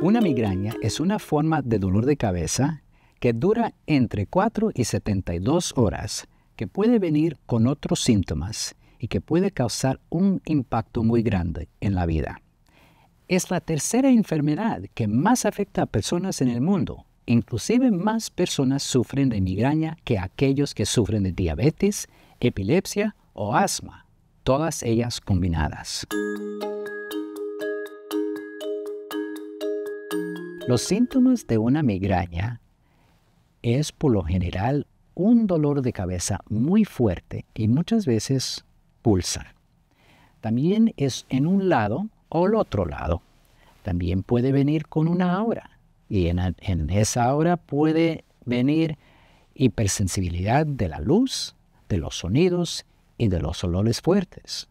Una migraña es una forma de dolor de cabeza que dura entre 4 y 72 horas, que puede venir con otros síntomas y que puede causar un impacto muy grande en la vida. Es la tercera enfermedad que más afecta a personas en el mundo. Inclusive más personas sufren de migraña que aquellos que sufren de diabetes, epilepsia o asma, todas ellas combinadas. Los síntomas de una migraña es por lo general un dolor de cabeza muy fuerte y muchas veces pulsa. También es en un lado o el otro lado. También puede venir con una aura y en, esa aura puede venir hipersensibilidad de la luz, de los sonidos y de los olores fuertes.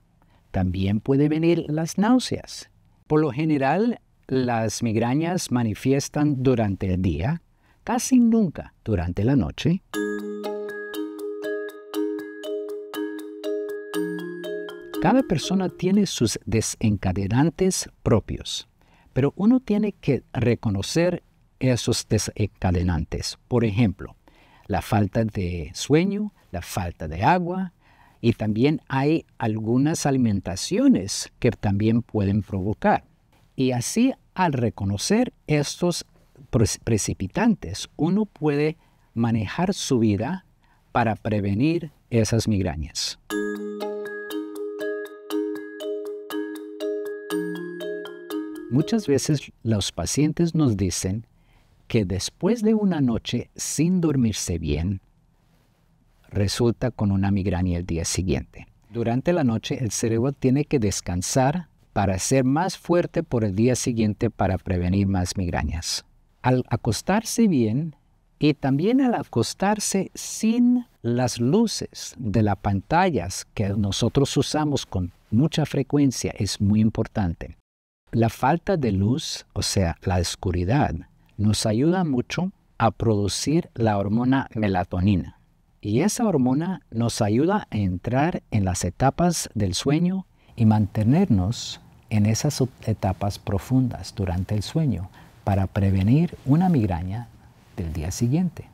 También puede venir las náuseas. Por lo general, las migrañas manifiestan durante el día, casi nunca durante la noche. Cada persona tiene sus desencadenantes propios, pero uno tiene que reconocer esos desencadenantes. Por ejemplo, la falta de sueño, la falta de agua, y también hay algunas alimentaciones que también pueden provocar. Y así al reconocer estos precipitantes, uno puede manejar su vida para prevenir esas migrañas. Muchas veces los pacientes nos dicen que después de una noche sin dormirse bien, resulta con una migraña el día siguiente. Durante la noche el cerebro tiene que descansar para ser más fuerte por el día siguiente para prevenir más migrañas. Al acostarse bien y también al acostarse sin las luces de las pantallas que nosotros usamos con mucha frecuencia es muy importante. La falta de luz, o sea, la oscuridad, nos ayuda mucho a producir la hormona melatonina. Y esa hormona nos ayuda a entrar en las etapas del sueño y mantenernos en esas etapas profundas durante el sueño para prevenir una migraña del día siguiente.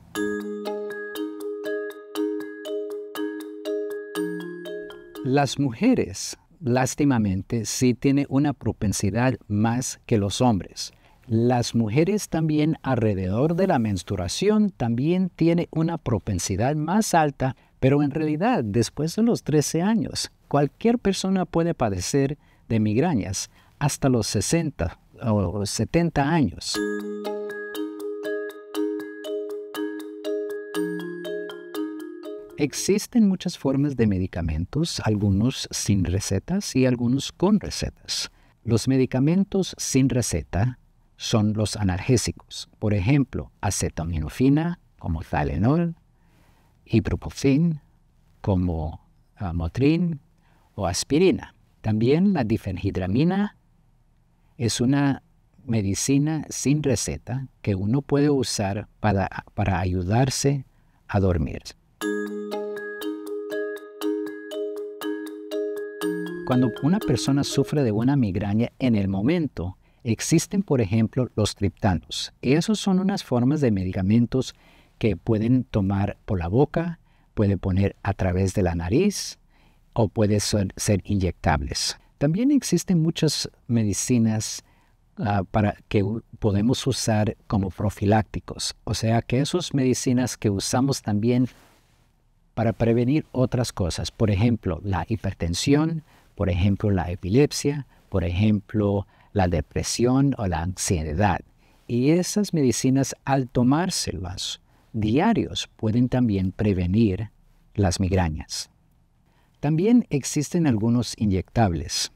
Las mujeres, lástimamente, sí tienen una propensidad más que los hombres las mujeres también alrededor de la menstruación también tiene una propensidad más alta, pero en realidad después de los 13 años, cualquier persona puede padecer de migrañas hasta los 60 o 70 años. Existen muchas formas de medicamentos, algunos sin recetas y algunos con recetas. Los medicamentos sin receta son los analgésicos, por ejemplo, acetaminofina como Tylenol, ibuprofen como ah, Motrin o aspirina. También la difenhidramina es una medicina sin receta que uno puede usar para, para ayudarse a dormir. Cuando una persona sufre de una migraña en el momento, Existen, por ejemplo, los triptanos. Esos son unas formas de medicamentos que pueden tomar por la boca, pueden poner a través de la nariz o pueden ser, inyectables. También existen muchas medicinas ah, para que podemos usar como profilácticos, o sea que esas medicinas que usamos también para prevenir otras cosas, por ejemplo, la hipertensión, por ejemplo, la epilepsia, por ejemplo, la depresión o la ansiedad. Y esas medicinas al tomárselas diarios pueden también prevenir las migrañas. También existen algunos inyectables.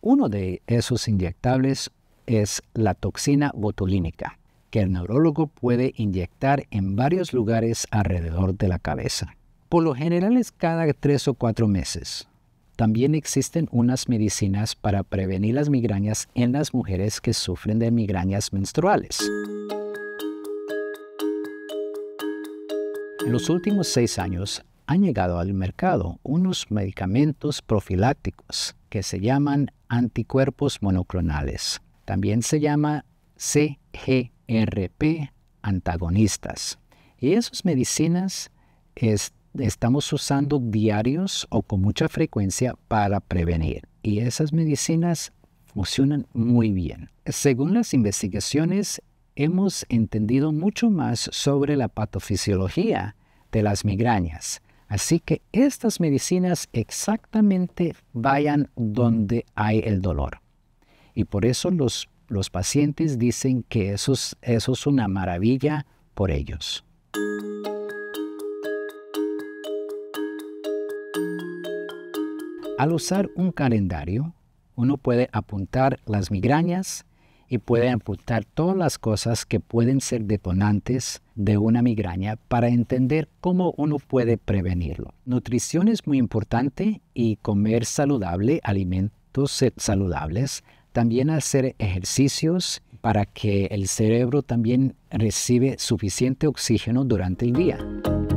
Uno de esos inyectables es la toxina botulínica, que el neurólogo puede inyectar en varios lugares alrededor de la cabeza. Por lo general es cada tres o cuatro meses, también existen unas medicinas para prevenir las migrañas en las mujeres que sufren de migrañas menstruales. En los últimos seis años han llegado al mercado unos medicamentos profilácticos que se llaman anticuerpos monoclonales. También se llama CGRP antagonistas. Y esas medicinas estamos usando diarios o con mucha frecuencia para prevenir. Y esas medicinas funcionan muy bien. Según las investigaciones, hemos entendido mucho más sobre la patofisiología de las migrañas. Así que estas medicinas exactamente vayan donde hay el dolor. Y por eso los, pacientes dicen que eso es una maravilla por ellos. Al usar un calendario, uno puede apuntar las migrañas y puede apuntar todas las cosas que pueden ser detonantes de una migraña para entender cómo uno puede prevenirlo. Nutrición es muy importante y comer saludable, alimentos saludables, también hacer ejercicios para que el cerebro también recibe suficiente oxígeno durante el día.